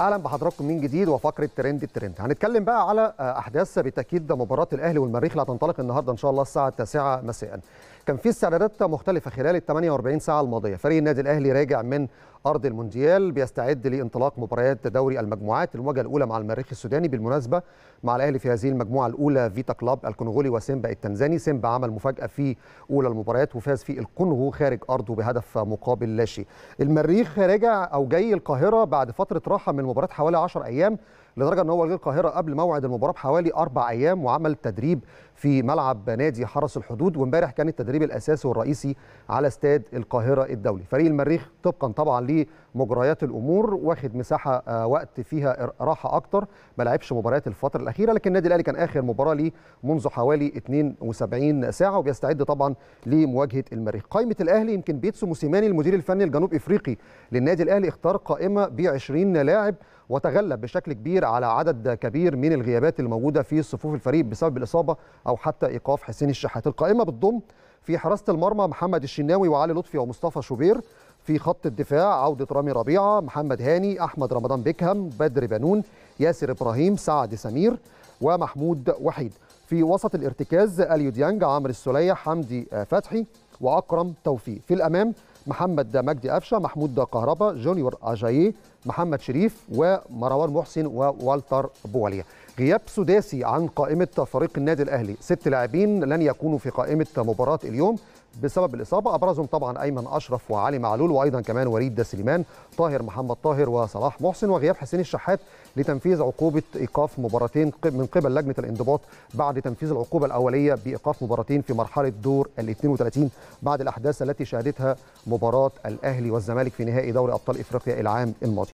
اهلا بحضراتكم من جديد وفقره ترند الترند هنتكلم بقى على احداث بالتاكيد مباراه الاهلي والمريخ اللي هتنطلق النهارده ان شاء الله الساعه 9 مساء كان في استعدادات مختلفه خلال ال 48 ساعه الماضيه فريق النادي الاهلي راجع من ارض المونديال بيستعد لانطلاق مباريات دوري المجموعات المواجهه الاولى مع المريخ السوداني بالمناسبه مع الاهلي في هذه المجموعه الاولى فيتا كلاب الكونغولي وسيمبا التنزاني سيمبا عمل مفاجاه في اولى المباريات وفاز في الكونغو خارج ارضه بهدف مقابل لا شيء المريخ راجع او جاي القاهره بعد فتره راحه من مباراه حوالي 10 ايام لدرجه ان هو جه القاهره قبل موعد المباراه بحوالي اربع ايام وعمل تدريب في ملعب نادي حرس الحدود وامبارح كان التدريب الاساسي والرئيسي على استاد القاهره الدولي فريق المريخ طبقا طبعا لمجريات الامور واخد مساحه آه، وقت فيها راحه اكتر ما لعبش مباريات الفتره الاخيره لكن النادي الاهلي كان اخر مباراه ليه منذ حوالي 72 ساعه وبيستعد طبعا لمواجهه المريخ قائمه الاهلي يمكن بيتسو موسيماني المدير الفني الجنوب افريقي للنادي الاهلي اختار قائمه ب 20 لاعب وتغلب بشكل كبير التأثير على عدد كبير من الغيابات الموجوده في صفوف الفريق بسبب الاصابه او حتى ايقاف حسين الشحات القائمه بتضم في حراسه المرمى محمد الشناوي وعلي لطفي ومصطفى شوبير في خط الدفاع عوده رامي ربيعه محمد هاني احمد رمضان بيكهام بدر بنون ياسر ابراهيم سعد سمير ومحمود وحيد في وسط الارتكاز اليو ديانج عمرو السليه حمدي فتحي واكرم توفيق في الامام محمد مجدي قفشه محمود كهربا جونيور اجاييه محمد شريف ومروان محسن ووالتر بواليا غياب سداسي عن قائمة فريق النادي الأهلي ست لاعبين لن يكونوا في قائمة مباراة اليوم بسبب الإصابة أبرزهم طبعا أيمن أشرف وعلي معلول وأيضا كمان وليد سليمان طاهر محمد طاهر وصلاح محسن وغياب حسين الشحات لتنفيذ عقوبة إيقاف مباراتين من قبل لجنة الانضباط بعد تنفيذ العقوبة الأولية بإيقاف مباراتين في مرحلة دور ال 32 بعد الأحداث التي شهدتها مباراة الأهلي والزمالك في نهائي دوري أبطال إفريقيا العام الماضي